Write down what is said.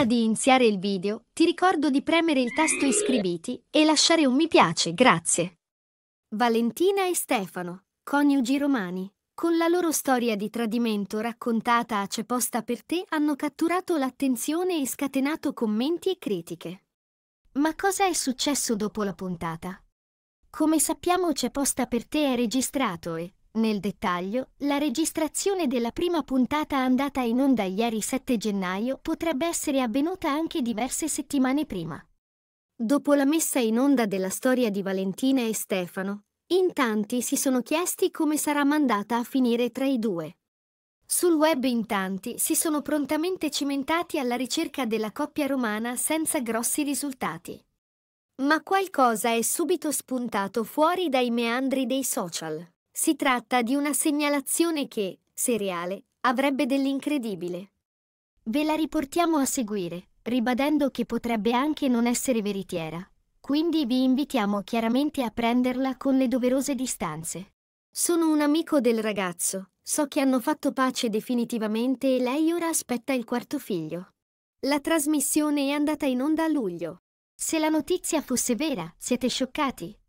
Prima di iniziare il video, ti ricordo di premere il tasto iscriviti e lasciare un mi piace, grazie. Valentina e Stefano, coniugi romani, con la loro storia di tradimento raccontata a C'è posta per te, hanno catturato l'attenzione e scatenato commenti e critiche. Ma cosa è successo dopo la puntata? Come sappiamo C'è posta per te è registrato e, nel dettaglio, la registrazione della prima puntata andata in onda ieri 7 gennaio potrebbe essere avvenuta anche diverse settimane prima. Dopo la messa in onda della storia di Valentina e Stefano, in tanti si sono chiesti come sarà mandata a finire tra i due. Sul web in tanti si sono prontamente cimentati alla ricerca della coppia romana senza grossi risultati. Ma qualcosa è subito spuntato fuori dai meandri dei social. Si tratta di una segnalazione che, se reale, avrebbe dell'incredibile. Ve la riportiamo a seguire, ribadendo che potrebbe anche non essere veritiera. Quindi vi invitiamo chiaramente a prenderla con le doverose distanze. Sono un amico del ragazzo, so che hanno fatto pace definitivamente e lei ora aspetta il quarto figlio. La trasmissione è andata in onda a luglio. Se la notizia fosse vera, siete scioccati?